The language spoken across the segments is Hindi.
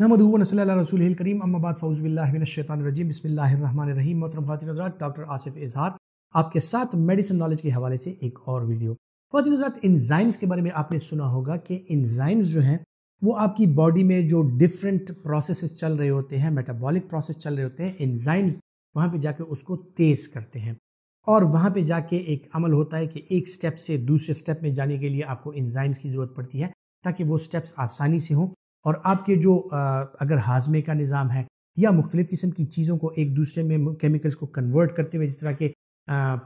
नमदून रसूल करीम अम्माबाद फ़ौज़बिल्लाशैतरजीम बसमीम मोहतरम खातिन डॉक्टर आसिफ इजहार आपके साथ मेडिसिन नॉलेज के हवाले से एक और वीडियो खातिन इन्जाइम्स के बारे में आपने सुना होगा कि इन्जाइम्स जो हैं वो आपकी बॉडी में जो डिफरेंट प्रोसेस चल रहे होते हैं मेटाबॉलिक प्रोसेस चल रहे होते हैं इन्जाइम्स वहाँ पर जाके उसको तेज़ करते हैं और वहाँ पर जाके एक अमल होता है कि एक स्टेप से दूसरे स्टेप में जाने के लिए आपको इन्जाइम्स की ज़रूरत पड़ती है ताकि वो स्टेप्स आसानी से हों और आपके जो अगर हाजमे का निज़ाम है या मुख्तलिफ़ किस्म की चीज़ों को एक दूसरे में केमिकल्स को कन्वर्ट करते हुए जिस तरह के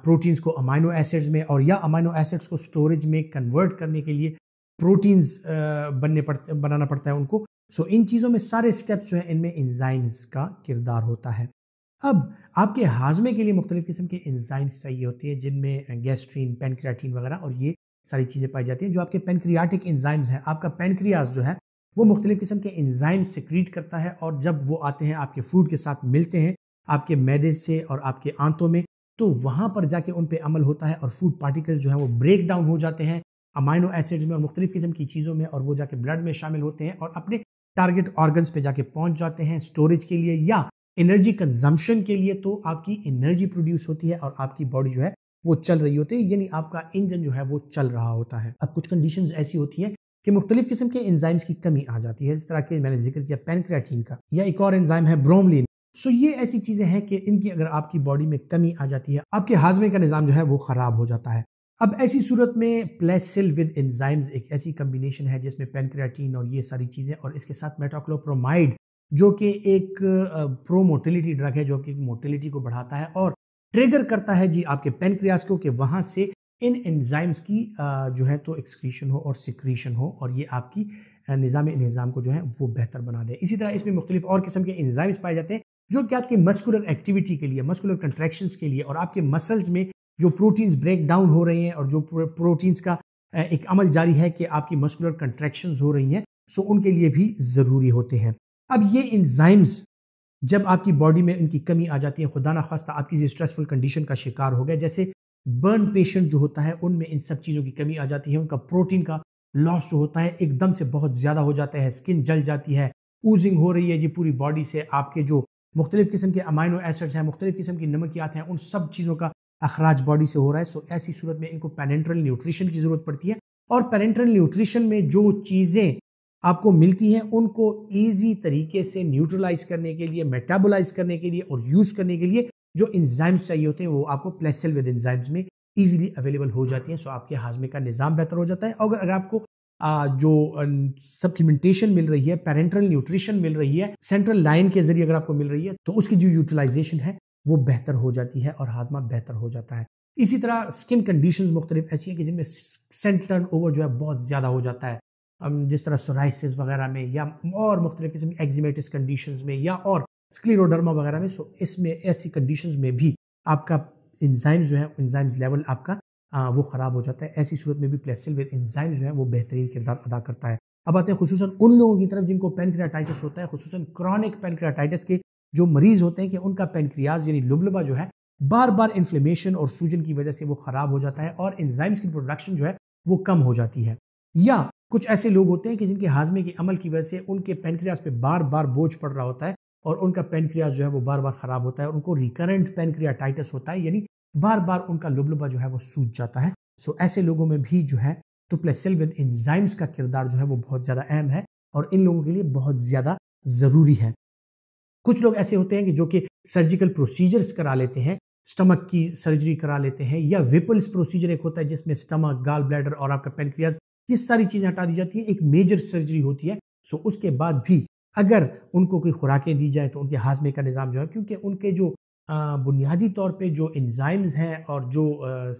प्रोटीन्स को अमाइनो एसिड्स में और या अमाइनो एसिड्स को स्टोरेज में कन्वर्ट करने के लिए प्रोटीन्स बनने पड़ते बनाना पड़ता है उनको सो इन चीज़ों में सारे स्टेप्स जो हैं इनमें इंजाइम्स का किरदार होता है अब आपके हाजमे के लिए मुख्तलिफ़ किस्म के इंजाइम्स चाहिए होते हैं जिनमें गैस्ट्रीन पेनक्रियाटीन वगैरह और ये सारी चीज़ें पाई जाती हैं जो आपके पेनक्रियाटिक इंजाइम्स हैं आपका पेनक्रियाज जो है वो मुख्तलिफ़ किस्म के इंजाइम सिक्रीट करता है और जब वो आते हैं आपके फूड के साथ मिलते हैं आपके मैदे से और आपके आंतों में तो वहाँ पर जाके उन पर अमल होता है और फूड पार्टिकल जो है वो ब्रेक डाउन हो जाते हैं अमाइनो एसिड्स में और मुख्तलिफ़ किस्म की चीज़ों में और वो जाके ब्लड में शामिल होते हैं और अपने टारगेट ऑर्गन्स पे जाके पहुँच जाते हैं स्टोरेज के लिए या एनर्जी कंजम्पशन के लिए तो आपकी एनर्जी प्रोड्यूस होती है और आपकी बॉडी जो है वो चल रही होती है यानी आपका इंजन जो है वो चल रहा होता है अब कुछ कंडीशन ऐसी होती हैं कि मुख्तलिफ किस्म के एंजाइम्स की कमी आ जाती है जिस तरह के मैंने जिक्र किया पेनक्रेटिन का या एक और एंजाइम है ब्रोमलिन सो ये ऐसी चीज़ें हैं कि इनकी अगर आपकी बॉडी में कमी आ जाती है आपके हाजमे का निज़ाम जो है वो ख़राब हो जाता है अब ऐसी सूरत में प्लेसिल विद एंजाइम्स एक ऐसी कम्बिनेशन है जिसमें पेनक्रेटिन और ये सारी चीज़ें और इसके साथ मेटाक्लोप्रोमाइड जो कि एक प्रो मोटिलिटी ड्रग है जो कि मोटिलिटी को बढ़ाता है और ट्रिगर करता है जी आपके पेनक्रियास को कि वहाँ से इन एंजाइम्स की जो है तो एक्सक्रीशन हो और सिक्रीशन हो और ये आपकी निज़ाम निज़ाम को जो है वो बेहतर बना दे इसी तरह इसमें मुख्तलिफ और किस्म के एंजाइम्स पाए जाते हैं जो कि आपकी मस्कुलर एक्टिविटी के लिए मस्कुलर कंट्रैक्शंस के लिए और आपके मसल्स में जो प्रोटीन्स ब्रेक डाउन हो रहे हैं और जो प्रोटीन्स का एक अमल जारी है कि आपकी मस्कुलर कंट्रैक्शन हो रही हैं सो उनके लिए भी ज़रूरी होते हैं अब ये इंजाइम्स जब आपकी बॉडी में इनकी कमी आ जाती है खुदा ना खास्ता आपकी स्ट्रेसफुल कंडीशन का शिकार हो गया जैसे बर्न पेशेंट जो होता है उनमें इन सब चीज़ों की कमी आ जाती है उनका प्रोटीन का लॉस जो होता है एकदम से बहुत ज़्यादा हो जाता है स्किन जल जाती है ऊजिंग हो रही है जी पूरी बॉडी से आपके जो मुख्तलिफ़ किस्म के अमाइनो एसिड्स हैं मुख्तलिफ़ किस्म की नमकियात हैं उन सब चीज़ों का अखराज बॉडी से हो रहा है सो ऐसी सूरत में इनको पेरेंट्रल न्यूट्रिशन की ज़रूरत पड़ती है और पेरेंट्रल न्यूट्रिशन में जो चीज़ें आपको मिलती हैं उनको ईजी तरीके से न्यूट्रलाइज करने के लिए मेटाबोलाइज करने के लिए और यूज़ करने के लिए जो इंजाइम्स चाहिए होते हैं वो आपको प्लेसल विद इंजाइम्स में ईजिली अवेलेबल हो जाती हैं सो आपके हाजमे का निज़ाम बेहतर हो जाता है और अगर आपको आ, जो सप्लीमेंटेशन मिल रही है पेरेंट्रल न्यूट्रिशन मिल रही है सेंट्रल लाइन के जरिए अगर आपको मिल रही है तो उसकी जो यूटिलाइजेशन है वो बेहतर हो जाती है और हाजमा बेहतर हो जाता है इसी तरह स्किन कंडीशन मुख्तलिफ ऐसी हैं कि जिनमें सेंट टर्न ओवर जो है बहुत ज़्यादा हो जाता है जिस तरह सोराइसिस वगैरह में या और मुख्तलिफ किस्म एग्जीमेटिस कंडीशन में या और स्क्लीरोडर्मा वगैरह में सो इसमें ऐसी कंडीशंस में भी आपका इंजाइम जो है इंजाइम लेवल आपका आ, वो ख़राब हो जाता है ऐसी सूरत में भी प्लेसिल विद इंजाइम जो है वो बेहतरीन किरदार अदा करता है अब आते हैं खसूस उन लोगों की तरफ जिनको पेनक्रियाटाइटिस होता है खसूस क्रॉनिक पेनक्रियाटाइटिस के जो मरीज़ होते हैं कि उनका पेनक्रियाज यानी लुबलबा जो है बार बार इन्फ्लेमेशन और सूजन की वजह से वो ख़राब हो जाता है और इन्जाइम्स की प्रोडक्शन जो है वो कम हो जाती है या कुछ ऐसे लोग होते हैं कि जिनके हाजमे के अमल की वजह से उनके पेनक्रियाज पे बार बार बोझ पड़ रहा होता है और उनका पेनक्रिया जो है वो बार बार ख़राब होता है उनको रिकरेंट पेनक्रियाटाइटिस होता है यानी बार बार उनका लुबलुबा जो है वो सूझ जाता है सो ऐसे लोगों में भी जो है तो प्लेसिल विद इंजाइम्स का किरदार जो है वो बहुत ज़्यादा अहम है और इन लोगों के लिए बहुत ज़्यादा ज़रूरी है कुछ लोग ऐसे होते हैं कि जो कि सर्जिकल प्रोसीजर्स करा लेते हैं स्टमक की सर्जरी करा लेते हैं या विपल्स प्रोसीजर एक होता है जिसमें स्टमक गाल ब्लैडर और आपका पेनक्रियाज ये सारी चीज़ें हटा दी जाती है एक मेजर सर्जरी होती है सो उसके बाद भी अगर उनको कोई खुराकें दी जाए तो उनके हाजमे का निज़ाम जो है क्योंकि उनके जो बुनियादी तौर पे जो इन्जाइम्स हैं और जो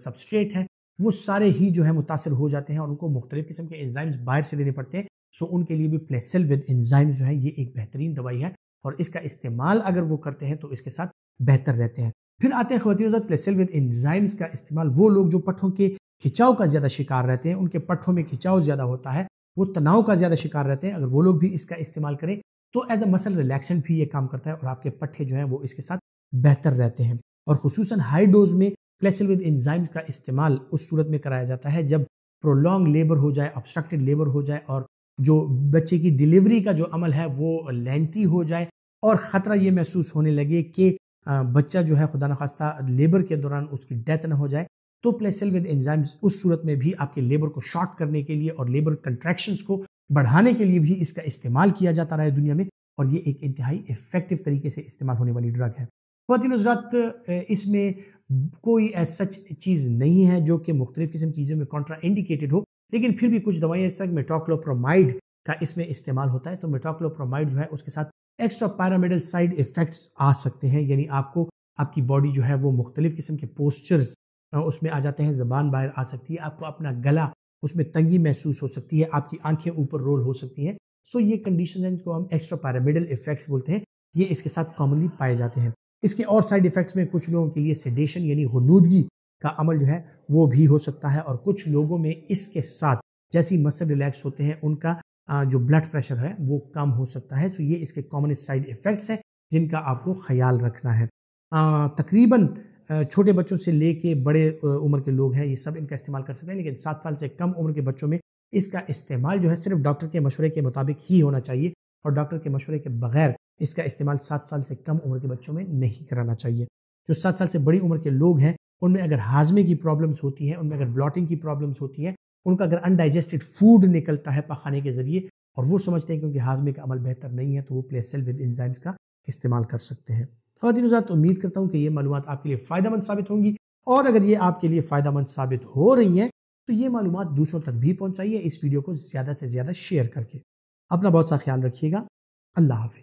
सबस्ट्रेट हैं वो सारे ही जो है मुतासर हो जाते हैं और उनको मुख्तलिफ़ किस्म के इंजाइम्स बाहर से लेने पड़ते हैं सो उनके लिए भी प्लेसल विद इन्जाइम्स जो है ये एक बेहतरीन दवाई है और इसका इस्तेमाल अगर वो करते हैं तो इसके साथ बेहतर रहते हैं फिर आते हैं खवतिन प्लेसल विद इन्जाइम्स का इस्तेमाल वो लोग जो पट्ठों के खिंचाव का ज़्यादा शिकार रहते हैं उनके पट्ठों में खिंचाव ज़्यादा होता है वो तनाव का ज़्यादा शिकार रहते हैं अगर वो लोग भी इसका इस्तेमाल करें तो एज अ मसल रिलैक्सेंट भी ये काम करता है और आपके पट्टे जो हैं वो इसके साथ बेहतर रहते हैं और खसूस हाई डोज में क्लेसिल विद इन्जाइम का इस्तेमाल उस सूरत में कराया जाता है जब प्रोलॉन्ग लेबर हो जाए ऑब्स्ट्रक्टेड लेबर हो जाए और जो बच्चे की डिलीवरी का जो अमल है वो लेंथी हो जाए और ख़तरा ये महसूस होने लगे कि बच्चा जो है खुदा नखास्ता लेबर के दौरान उसकी डेथ ना हो जाए तो प्लेसेल विद एंजाइम्स उस सूरत में भी आपके लेबर को शॉर्ट करने के लिए और लेबर कंट्रेक्शन को बढ़ाने के लिए भी इसका इस्तेमाल किया जाता रहा है दुनिया में और ये एक इंतहाई इफेक्टिव तरीके से इस्तेमाल होने वाली ड्रग है फतिन हजरात इसमें कोई ऐसा चीज़ नहीं है जो कि मुख्तलिफ़ किस्म चीज़ों में कॉन्ट्रा इंडिकेटेड हो लेकिन फिर भी कुछ दवाइयाँ इस तरह मेटोक्लोप्रोमाइड का इसमें इस्तेमाल होता है तो मेटोक्लोप्रोमाइड जो है उसके साथ एक्स्ट्रा पैरामेडल साइड इफ़ेक्ट्स आ सकते हैं यानी आपको आपकी बॉडी जो है वो मुख्तलिफ़ किस्म के पोस्चर्स उसमें आ जाते हैं ज़बान बाहर आ सकती है आपको अपना गला उसमें तंगी महसूस हो सकती है आपकी आंखें ऊपर रोल हो सकती हैं सो ये कंडीशन हैं जिनको हम एक्स्ट्रा पैरामिडल इफेक्ट्स बोलते हैं ये इसके साथ कॉमनली पाए जाते हैं इसके और साइड इफेक्ट्स में कुछ लोगों के लिए सेडेशन यानी हनूदगी का अमल जो है वो भी हो सकता है और कुछ लोगों में इसके साथ जैसी मसल रिलैक्स होते हैं उनका जो ब्लड प्रेशर है वो कम हो सकता है सो ये इसके कॉमन साइड इफेक्ट्स हैं जिनका आपको ख्याल रखना है तकरीबन छोटे बच्चों से ले कर बड़े उम्र के लोग हैं ये सब इनका इस्तेमाल कर सकते हैं लेकिन सात साल से कम उम्र के बच्चों में इसका इस्तेमाल जो है सिर्फ डॉक्टर के मशवरे के मुताबिक ही होना चाहिए और डॉक्टर के मशवरे के बगैर इसका इस्तेमाल सात साल से कम उम्र के बच्चों में नहीं कराना चाहिए जो सात साल से बड़ी उम्र के लोग हैं उनमें अगर हाजमे की प्रॉब्लम्स होती हैं उनमें अगर ब्लॉटिंग की प्रॉब्लम्स होती हैं उनका अगर अनडाइजेस्टेड फूड निकलता है पखाने के ज़रिए और वो समझते हैं कि उनके हाजमे का अमल बेहतर नहीं है तो वो प्लेसल विद इंजाइम्स का इस्तेमाल कर सकते हैं खातिन हजरात तो उम्मीद करता हूँ कि ये मालूम आपके लिए फ़ायदा साबित होंगी और अगर ये आपके लिए फ़ायदा साबित हो रही हैं तो ये मालूम दूसरों तक भी पहुँचाइए इस वीडियो को ज़्यादा से ज़्यादा शेयर करके अपना बहुत सा ख्याल रखिएगा अल्लाह हाफि